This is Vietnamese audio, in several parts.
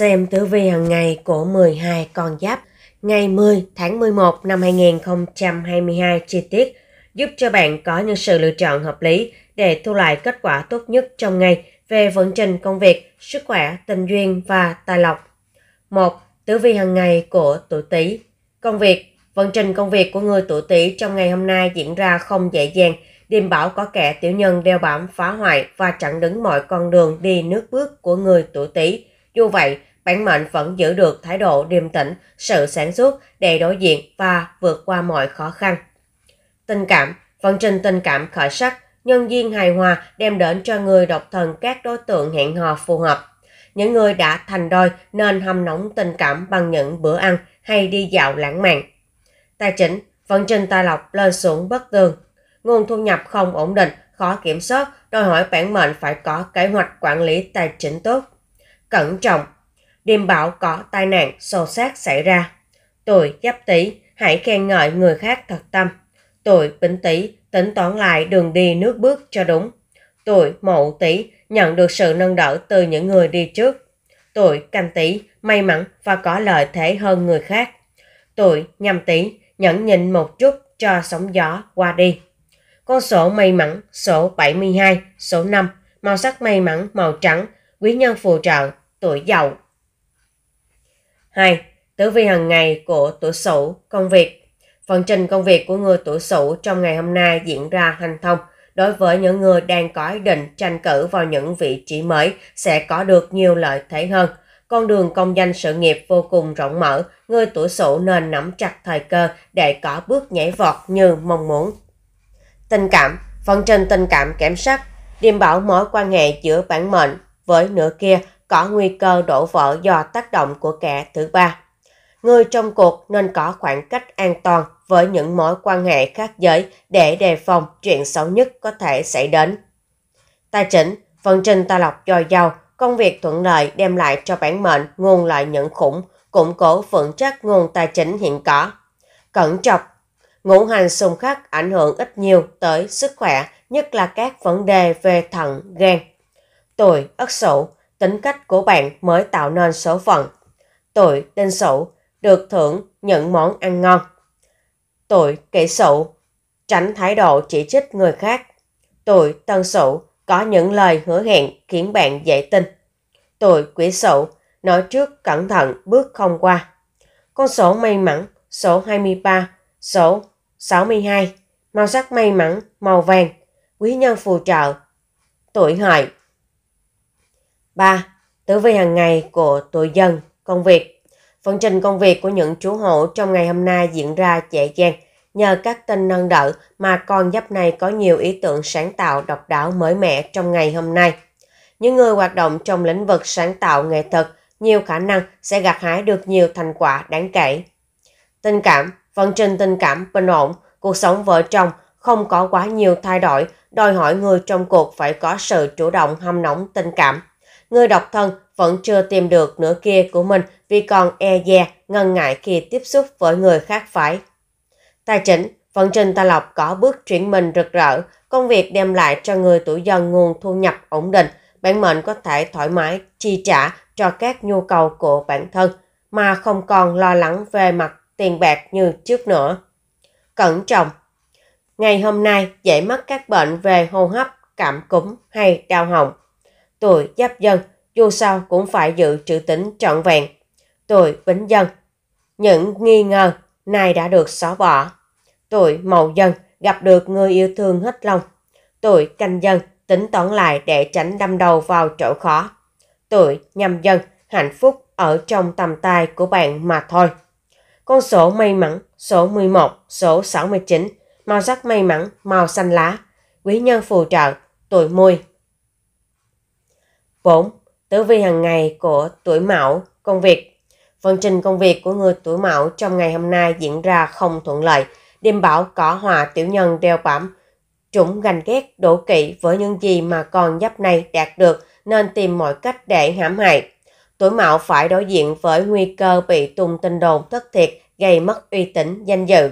Xem tử vi hàng ngày của 12 con giáp ngày 10 tháng 11 năm 2022 chi tiết giúp cho bạn có những sự lựa chọn hợp lý để thu lại kết quả tốt nhất trong ngày về vận trình công việc, sức khỏe, tình duyên và tài lộc. 1. Tử vi hàng ngày của tuổi Tý. Công việc, vận trình công việc của người tuổi Tý trong ngày hôm nay diễn ra không dễ dàng, điềm bảo có kẻ tiểu nhân đeo bám phá hoại và chặn đứng mọi con đường đi nước bước của người tuổi Tý dù vậy, bản mệnh vẫn giữ được thái độ điềm tĩnh, sự sản xuất để đối diện và vượt qua mọi khó khăn. Tình cảm, vận trình tình cảm khởi sắc, nhân duyên hài hòa đem đến cho người độc thân các đối tượng hẹn hò phù hợp. Những người đã thành đôi nên hâm nóng tình cảm bằng những bữa ăn hay đi dạo lãng mạn. Tài chính, vận trình tài lộc lên xuống bất tường, nguồn thu nhập không ổn định, khó kiểm soát, đòi hỏi bản mệnh phải có kế hoạch quản lý tài chính tốt cẩn trọng. Điềm bảo có tai nạn xô sát xảy ra. Tuổi giáp tý hãy khen ngợi người khác thật tâm. Tuổi bính tý tính toán lại đường đi nước bước cho đúng. Tuổi mậu tý nhận được sự nâng đỡ từ những người đi trước. Tuổi canh tý may mắn và có lợi thế hơn người khác. Tuổi nhâm tý nhẫn nhịn một chút cho sóng gió qua đi. Con số may mắn số 72, số 5, màu sắc may mắn màu trắng quý nhân phù trợ, tuổi giàu. 2. Tử vi hàng ngày của tuổi Sửu, công việc. Phần trình công việc của người tuổi Sửu trong ngày hôm nay diễn ra hành thông. Đối với những người đang có ý định tranh cử vào những vị trí mới sẽ có được nhiều lợi thế hơn. Con đường công danh sự nghiệp vô cùng rộng mở, người tuổi Sửu nên nắm chặt thời cơ để có bước nhảy vọt như mong muốn. Tình cảm, phần trình tình cảm kém sắc, điềm bảo mối quan hệ giữa bản mệnh với nửa kia có nguy cơ đổ vỡ do tác động của kẻ thứ ba. Người trong cuộc nên có khoảng cách an toàn với những mối quan hệ khác giới để đề phòng chuyện xấu nhất có thể xảy đến. Tài chính phần trình tài lọc dồi dào, công việc thuận lợi đem lại cho bản mệnh nguồn lợi nhận khủng, củng cố vững chắc nguồn tài chính hiện có. Cẩn trọng, ngũ hành xung khắc ảnh hưởng ít nhiều tới sức khỏe, nhất là các vấn đề về thận, gan. Tuổi Ất Sửu, tính cách của bạn mới tạo nên số phận. Tuổi Đinh Sửu, được thưởng những món ăn ngon. Tuổi Kỷ Sửu, tránh thái độ chỉ trích người khác. Tuổi Tân Sửu, có những lời hứa hẹn khiến bạn dễ tin. Tuổi quý Sửu, nói trước cẩn thận bước không qua. Con số may mắn số 23, số 62, màu sắc may mắn màu vàng, quý nhân phù trợ. Tuổi hợi 3. Tử vi hàng ngày của tuổi dân, công việc. Phần trình công việc của những chú hộ trong ngày hôm nay diễn ra dễ dàng. Nhờ các tinh nâng đỡ mà con giáp này có nhiều ý tưởng sáng tạo độc đáo mới mẻ trong ngày hôm nay. Những người hoạt động trong lĩnh vực sáng tạo nghệ thuật nhiều khả năng sẽ gặt hái được nhiều thành quả đáng kể. Tình cảm, vận trình tình cảm bình ổn, cuộc sống vợ chồng không có quá nhiều thay đổi, đòi hỏi người trong cuộc phải có sự chủ động hâm nóng tình cảm người độc thân vẫn chưa tìm được nửa kia của mình vì còn e dè, ngần ngại khi tiếp xúc với người khác phải. Tài chính, vận trình Tài Lộc có bước chuyển mình rực rỡ, công việc đem lại cho người tuổi dần nguồn thu nhập ổn định, bản mệnh có thể thoải mái chi trả cho các nhu cầu của bản thân mà không còn lo lắng về mặt tiền bạc như trước nữa. Cẩn trọng Ngày hôm nay dễ mắc các bệnh về hô hấp, cảm cúm hay đau họng. Tôi giáp dân, dù sao cũng phải giữ chữ tính trọn vẹn. Tôi vĩnh dân. Những nghi ngờ nay đã được xóa bỏ. Tôi mậu dân, gặp được người yêu thương hết lòng. Tôi canh dân, tính toán lại để tránh đâm đầu vào chỗ khó. Tôi nhâm dân, hạnh phúc ở trong tầm tay của bạn mà thôi. Con số may mắn, số 11, số 69, màu sắc may mắn, màu xanh lá, quý nhân phù trợ, tuổi mùi 4. Tử vi hàng ngày của tuổi mão, công việc. Vận trình công việc của người tuổi mão trong ngày hôm nay diễn ra không thuận lợi. Đêm bảo cỏ hòa tiểu nhân đeo bám. Chúng ganh ghét, đổ kỵ với những gì mà con giáp này đạt được nên tìm mọi cách để hãm hại. Tuổi mão phải đối diện với nguy cơ bị tung tin đồn thất thiệt gây mất uy tín, danh dự.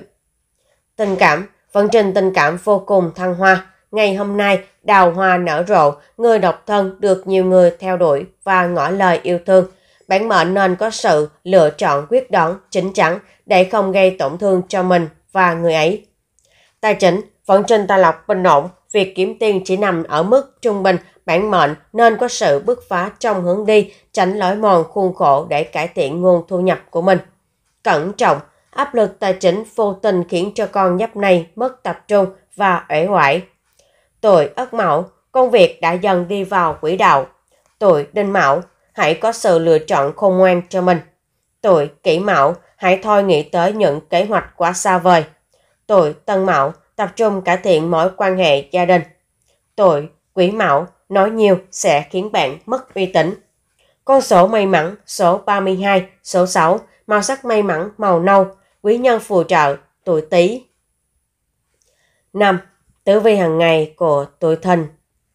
Tình cảm, vận trình tình cảm vô cùng thăng hoa Ngày hôm nay, đào hoa nở rộ, người độc thân được nhiều người theo đuổi và ngỏ lời yêu thương. Bản mệnh nên có sự lựa chọn quyết đoán, chính chắn để không gây tổn thương cho mình và người ấy. Tài chính, vận trình tài lộc bình ổn, việc kiếm tiền chỉ nằm ở mức trung bình, bản mệnh nên có sự bứt phá trong hướng đi, tránh lối mòn khuôn khổ để cải thiện nguồn thu nhập của mình. Cẩn trọng, áp lực tài chính vô tình khiến cho con nhấp này mất tập trung và uể hoại Tuổi Ất Mão, công việc đã dần đi vào quỹ đạo. Tuổi Đinh Mão, hãy có sự lựa chọn khôn ngoan cho mình. Tuổi Kỷ Mão, hãy thôi nghĩ tới những kế hoạch quá xa vời. Tuổi Tân Mão, tập trung cải thiện mối quan hệ gia đình. Tuổi Quý Mão, nói nhiều sẽ khiến bạn mất uy tín. Con số may mắn số 32, số 6, màu sắc may mắn màu nâu, quý nhân phù trợ, tuổi Tý. 5 tử vi hàng ngày của tuổi thìn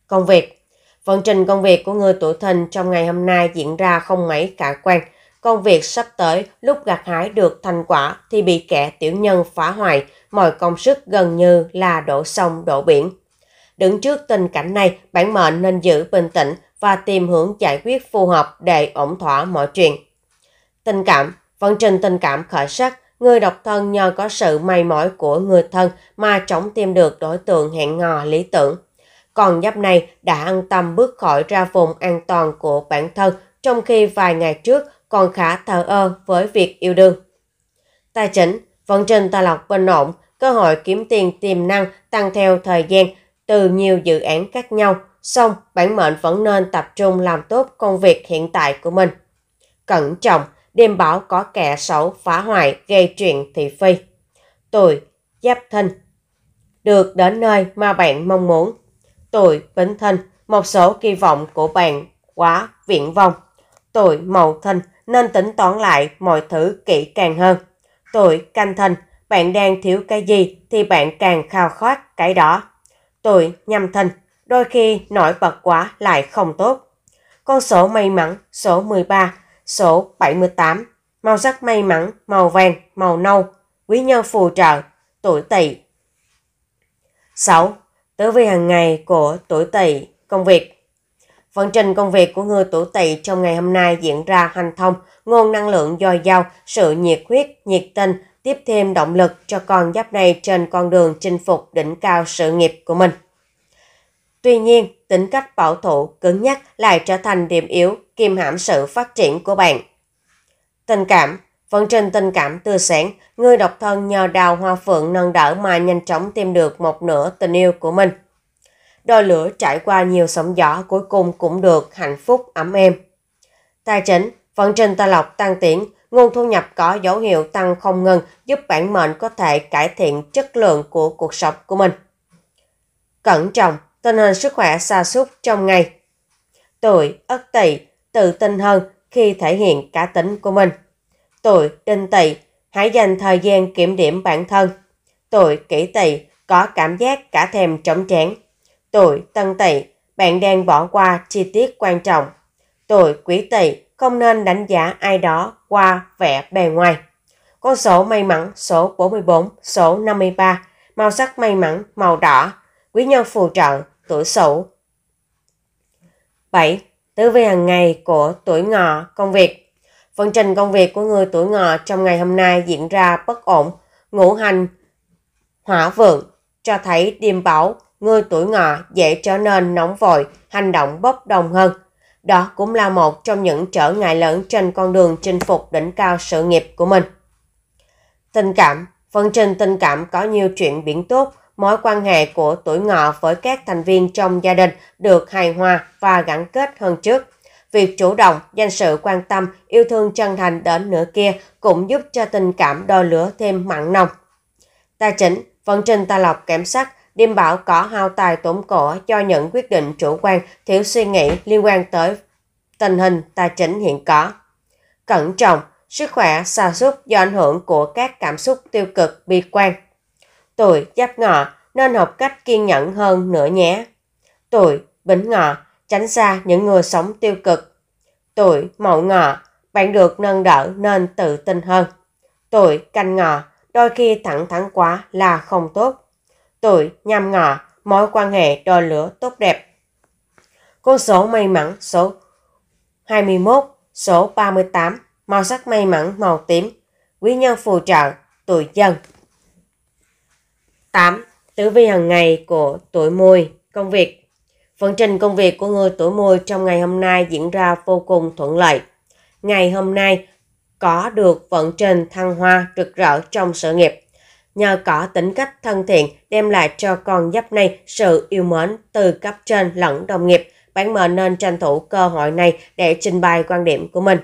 công việc vận trình công việc của người tuổi thìn trong ngày hôm nay diễn ra không mấy cả quan công việc sắp tới lúc gặt hái được thành quả thì bị kẻ tiểu nhân phá hoại mọi công sức gần như là đổ sông đổ biển đứng trước tình cảnh này bản mệnh nên giữ bình tĩnh và tìm hướng giải quyết phù hợp để ổn thỏa mọi chuyện tình cảm vận trình tình cảm khởi sắc Người độc thân nhờ có sự may mỏi của người thân mà chóng tìm được đối tượng hẹn ngò lý tưởng. Còn giáp này đã an tâm bước khỏi ra vùng an toàn của bản thân trong khi vài ngày trước còn khá thờ ơ với việc yêu đương. Tài chính, vận trình tài lộc bình ổn, cơ hội kiếm tiền tiềm năng tăng theo thời gian từ nhiều dự án khác nhau, song bản mệnh vẫn nên tập trung làm tốt công việc hiện tại của mình. Cẩn trọng, điềm bảo có kẻ xấu phá hoại gây chuyện thị phi. Tuổi Giáp thân Được đến nơi mà bạn mong muốn. Tuổi Bính thân Một số kỳ vọng của bạn quá viễn vong, Tuổi Mậu thân nên tính toán lại mọi thứ kỹ càng hơn. Tuổi Canh thân bạn đang thiếu cái gì thì bạn càng khao khát cái đó. Tuổi Nhâm thân đôi khi nổi bật quá lại không tốt. Con số may mắn số 13 số 78, màu sắc may mắn, màu vàng, màu nâu, quý nhân phù trợ, tuổi tỵ. 6. Tử vi hàng ngày của tuổi tỵ, công việc. Vận trình công việc của người tuổi tỵ trong ngày hôm nay diễn ra hành thông, nguồn năng lượng dồi dào, sự nhiệt huyết, nhiệt tình, tiếp thêm động lực cho con giáp này trên con đường chinh phục đỉnh cao sự nghiệp của mình. Tuy nhiên, tính cách bảo thủ, cứng nhắc lại trở thành điểm yếu kiềm hãm sự phát triển của bạn. Tình cảm Vận trình tình cảm tươi sáng, người độc thân nhờ đào hoa phượng nâng đỡ mà nhanh chóng tìm được một nửa tình yêu của mình. Đôi lửa trải qua nhiều sóng gió cuối cùng cũng được hạnh phúc ấm êm. Tài chính, vận trình tài lộc tăng tiến, nguồn thu nhập có dấu hiệu tăng không ngừng giúp bản mệnh có thể cải thiện chất lượng của cuộc sống của mình. Cẩn trọng, tình hình sức khỏe sa sút trong ngày. Tuổi Ất Tỵ tự tin hơn khi thể hiện cá tính của mình. Tuổi Đinh Tỵ hãy dành thời gian kiểm điểm bản thân. Tuổi Kỷ Tỵ có cảm giác cả thèm trống tráng. Tuổi Tân Tỵ bạn đang bỏ qua chi tiết quan trọng. Tuổi Quý Tỵ không nên đánh giá ai đó qua vẻ bề ngoài. Con số may mắn số 44, số 53, màu sắc may mắn màu đỏ, quý nhân phù trợ tuổi sửu. 7. Tứ vi hàng ngày của tuổi ngọ, công việc. phần trình công việc của người tuổi ngọ trong ngày hôm nay diễn ra bất ổn, ngũ hành, hỏa vượng, cho thấy điềm bảo, người tuổi ngọ dễ trở nên nóng vội, hành động bốc đồng hơn. Đó cũng là một trong những trở ngại lớn trên con đường chinh phục đỉnh cao sự nghiệp của mình. Tình cảm Phần trình tình cảm có nhiều chuyện biển tốt, mối quan hệ của tuổi ngọ với các thành viên trong gia đình được hài hòa và gắn kết hơn trước. Việc chủ động, dành sự quan tâm, yêu thương chân thành đến nửa kia cũng giúp cho tình cảm đôi lửa thêm mặn nồng. Tài chính, vận trình tài lộc kém sắc, điềm bảo có hao tài tổn cổ cho những quyết định chủ quan thiếu suy nghĩ liên quan tới tình hình tài chính hiện có. Cẩn trọng, sức khỏe sa sút do ảnh hưởng của các cảm xúc tiêu cực bi quan. Tuổi giáp ngọ nên học cách kiên nhẫn hơn nữa nhé. Tuổi bính ngọ tránh xa những người sống tiêu cực. Tuổi mậu ngọ bạn được nâng đỡ nên tự tin hơn. Tuổi canh ngọ đôi khi thẳng thắn quá là không tốt. Tuổi nhâm ngọ mối quan hệ đôi lửa tốt đẹp. Con số may mắn số 21, số 38, màu sắc may mắn màu tím, quý nhân phù trợ, tuổi dần. 8. Tử vi hàng ngày của tuổi mùi, công việc. Vận trình công việc của người tuổi mùi trong ngày hôm nay diễn ra vô cùng thuận lợi. Ngày hôm nay có được vận trình thăng hoa rực rỡ trong sự nghiệp. Nhờ có tính cách thân thiện đem lại cho con giáp này sự yêu mến từ cấp trên lẫn đồng nghiệp, bạn mệnh nên tranh thủ cơ hội này để trình bày quan điểm của mình.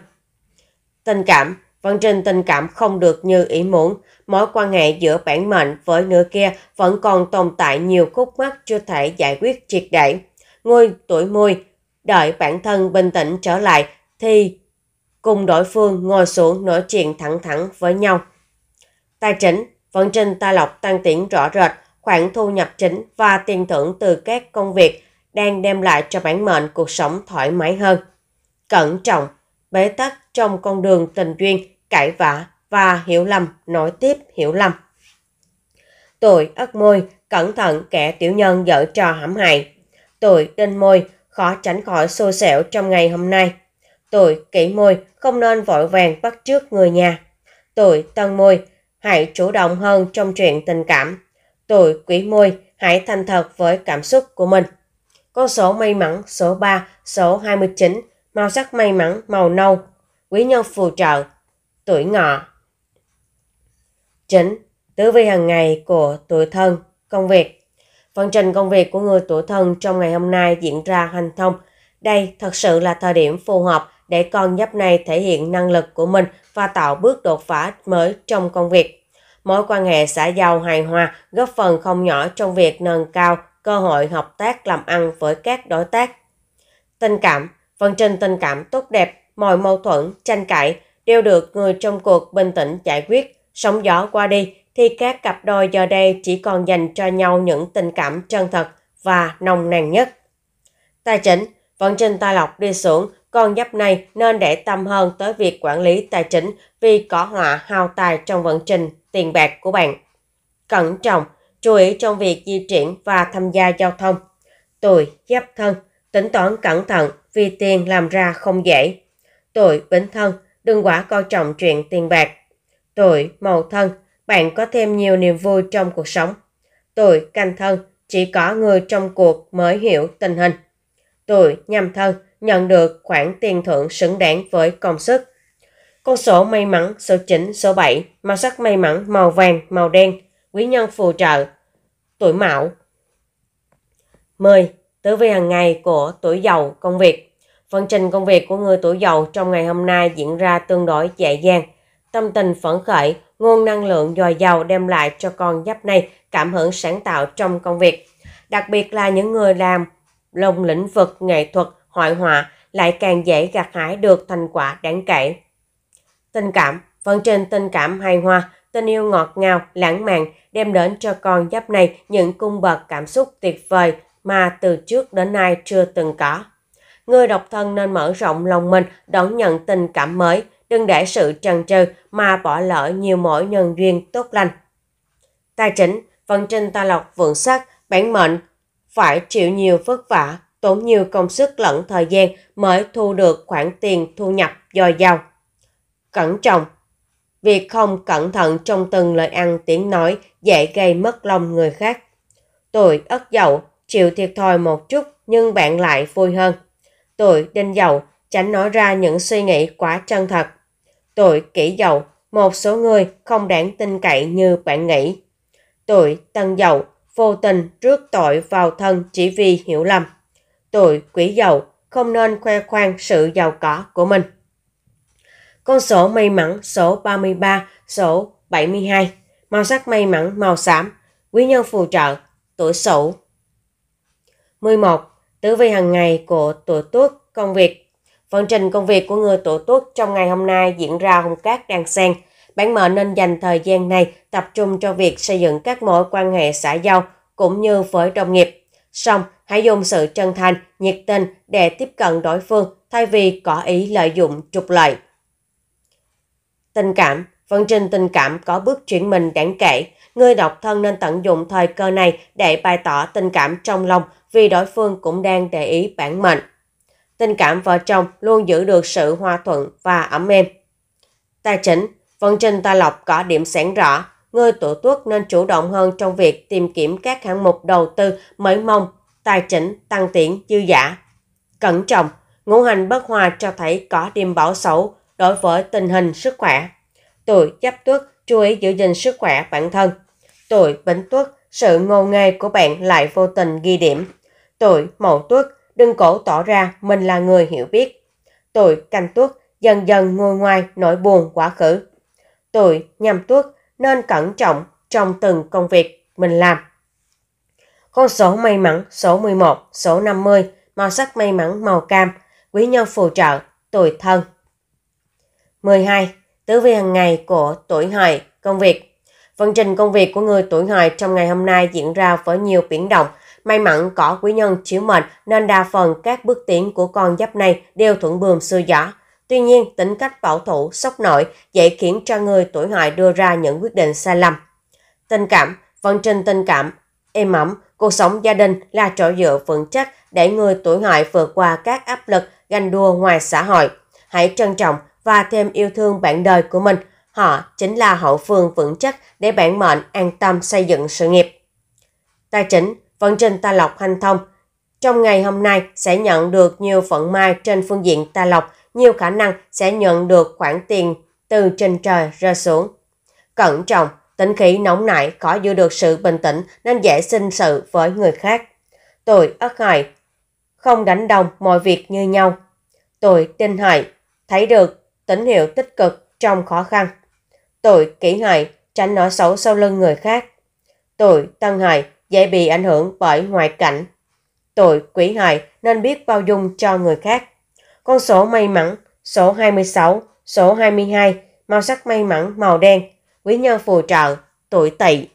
Tình cảm Vận trình tình cảm không được như ý muốn, mối quan hệ giữa bản mệnh với nửa kia vẫn còn tồn tại nhiều khúc mắc chưa thể giải quyết triệt để. Ngôi tuổi mùi, đợi bản thân bình tĩnh trở lại thì cùng đối phương ngồi xuống nói chuyện thẳng thẳng với nhau. Tài chính, vận trình tài lộc tăng tiến rõ rệt, khoản thu nhập chính và tiền thưởng từ các công việc đang đem lại cho bản mệnh cuộc sống thoải mái hơn. Cẩn trọng, bế tắc trong con đường tình duyên cãi vã và hiểu lầm, nói tiếp hiểu lầm. tội ất môi, cẩn thận kẻ tiểu nhân dở trò hãm hại. tội đinh môi, khó tránh khỏi xô xẻo trong ngày hôm nay. tội kỹ môi, không nên vội vàng bắt trước người nhà. tội tân môi, hãy chủ động hơn trong chuyện tình cảm. tội quỷ môi, hãy thành thật với cảm xúc của mình. Con số may mắn số 3, số 29, màu sắc may mắn màu nâu. Quý nhân phù trợ, tuổi ngọ. Chính, tứ vi hàng ngày của tuổi thân, công việc. Phần trình công việc của người tuổi thân trong ngày hôm nay diễn ra hành thông. Đây thật sự là thời điểm phù hợp để con giáp này thể hiện năng lực của mình và tạo bước đột phá mới trong công việc. Mối quan hệ xã giao hài hòa góp phần không nhỏ trong việc nâng cao cơ hội hợp tác làm ăn với các đối tác. Tình cảm, phần trình tình cảm tốt đẹp, mọi mâu thuẫn, tranh cãi đều được người trong cuộc bình tĩnh giải quyết. sống gió qua đi thì các cặp đôi giờ đây chỉ còn dành cho nhau những tình cảm chân thật và nồng nàn nhất. Tài chính, vận trình tài lộc đi xuống, con giáp này nên để tâm hơn tới việc quản lý tài chính vì có họa hao tài trong vận trình tiền bạc của bạn. Cẩn trọng, chú ý trong việc di chuyển và tham gia giao thông. Tuổi giáp thân, tính toán cẩn thận vì tiền làm ra không dễ. Tuổi bính thân, đừng quá coi trọng chuyện tiền bạc. Tuổi màu thân, bạn có thêm nhiều niềm vui trong cuộc sống. Tuổi canh thân, chỉ có người trong cuộc mới hiểu tình hình. Tuổi nhâm thân, nhận được khoản tiền thưởng xứng đáng với công sức. Con số may mắn số 9, số 7, màu sắc may mắn màu vàng, màu đen, quý nhân phù trợ, tuổi mão. 10. Tử vi hàng ngày của tuổi giàu công việc Phần trình công việc của người tuổi dậu trong ngày hôm nay diễn ra tương đối dễ dàng. Tâm tình phấn khởi, nguồn năng lượng dồi dào đem lại cho con giáp này cảm hứng sáng tạo trong công việc. Đặc biệt là những người làm lồng lĩnh vực nghệ thuật, hội họa lại càng dễ gặt hái được thành quả đáng kể. Tình cảm, phần trình tình cảm hài hòa, tình yêu ngọt ngào, lãng mạn đem đến cho con giáp này những cung bậc cảm xúc tuyệt vời mà từ trước đến nay chưa từng có. Người độc thân nên mở rộng lòng mình, đón nhận tình cảm mới, đừng để sự trần trừ mà bỏ lỡ nhiều mỗi nhân duyên tốt lành. Tài chính, vận trình tài lộc vượng sắc, bản mệnh, phải chịu nhiều vất vả, tốn nhiều công sức lẫn thời gian mới thu được khoản tiền thu nhập dồi dào. Cẩn trọng, việc không cẩn thận trong từng lời ăn tiếng nói dễ gây mất lòng người khác. Tuổi ất dậu, chịu thiệt thòi một chút nhưng bạn lại vui hơn. Tôi đinh dầu, tránh nói ra những suy nghĩ quá chân thật. Tôi kỹ dầu, một số người không đáng tin cậy như bạn nghĩ. Tôi tân dầu, vô tình rước tội vào thân chỉ vì hiểu lầm. Tôi quỷ dầu, không nên khoe khoang sự giàu có của mình. Con số may mắn số 33, số 72, màu sắc may mắn màu xám, quý nhân phù trợ, tuổi sửu. 11. Tử vi hàng ngày của tuổi tuất công việc. Vận trình công việc của người tuổi tuất trong ngày hôm nay diễn ra hung cát đang xen. Bản mệnh nên dành thời gian này tập trung cho việc xây dựng các mối quan hệ xã giao cũng như với đồng nghiệp. Song, hãy dùng sự chân thành, nhiệt tình để tiếp cận đối phương thay vì có ý lợi dụng trục lợi. Tình cảm Vận trình tình cảm có bước chuyển mình đáng kể. Người độc thân nên tận dụng thời cơ này để bày tỏ tình cảm trong lòng vì đối phương cũng đang để ý bản mệnh. Tình cảm vợ chồng luôn giữ được sự hòa thuận và ấm êm. Tài chính, vận trình tài lộc có điểm sáng rõ, người tuổi tuất nên chủ động hơn trong việc tìm kiếm các hạng mục đầu tư mới mong, tài chính, tăng tiến, dư giả. Cẩn trọng, ngũ hành bất hòa cho thấy có điểm bảo xấu đối với tình hình sức khỏe. Tuổi giáp tuất chú ý giữ gìn sức khỏe bản thân. Tuổi bính tuất sự ngô nghê của bạn lại vô tình ghi điểm. Tuổi Mậu Tuất đừng cổ tỏ ra mình là người hiểu biết. Tuổi Canh Tuất dần dần ngồi ngoài nỗi buồn quá khứ. Tuổi Nhâm Tuất nên cẩn trọng trong từng công việc mình làm. Con số may mắn số 11, số 50, màu sắc may mắn màu cam, quý nhân phù trợ, tuổi thân. 12. Tứ vi hàng ngày của tuổi hợi, công việc. Vận trình công việc của người tuổi hợi trong ngày hôm nay diễn ra với nhiều biến động May mắn có quý nhân chiếu mệnh nên đa phần các bước tiến của con giáp này đều thuận buồm xuôi gió. Tuy nhiên, tính cách bảo thủ, sốc nổi dễ khiến cho người tuổi hợi đưa ra những quyết định sai lầm. Tình cảm, vận trình tình cảm, êm ấm, cuộc sống gia đình là chỗ dựa vững chắc để người tuổi hợi vượt qua các áp lực ganh đua ngoài xã hội. Hãy trân trọng và thêm yêu thương bạn đời của mình. Họ chính là hậu phương vững chắc để bạn mệnh an tâm xây dựng sự nghiệp. Tài chính vận trình ta lộc hanh thông. Trong ngày hôm nay sẽ nhận được nhiều phận mai trên phương diện ta lộc nhiều khả năng sẽ nhận được khoản tiền từ trên trời rơi xuống. Cẩn trọng, tính khí nóng nảy khó giữ được sự bình tĩnh nên dễ sinh sự với người khác. Tuổi ất hợi, không đánh đồng mọi việc như nhau. Tuổi đinh hợi, thấy được tín hiệu tích cực trong khó khăn. Tuổi kỷ hợi, tránh nói xấu sau lưng người khác. Tuổi tân hợi, dễ bị ảnh hưởng bởi ngoại cảnh. Tuổi quỷ hại nên biết bao dung cho người khác. Con số may mắn, số 26, số 22, màu sắc may mắn màu đen, quý nhân phù trợ, tuổi tỵ.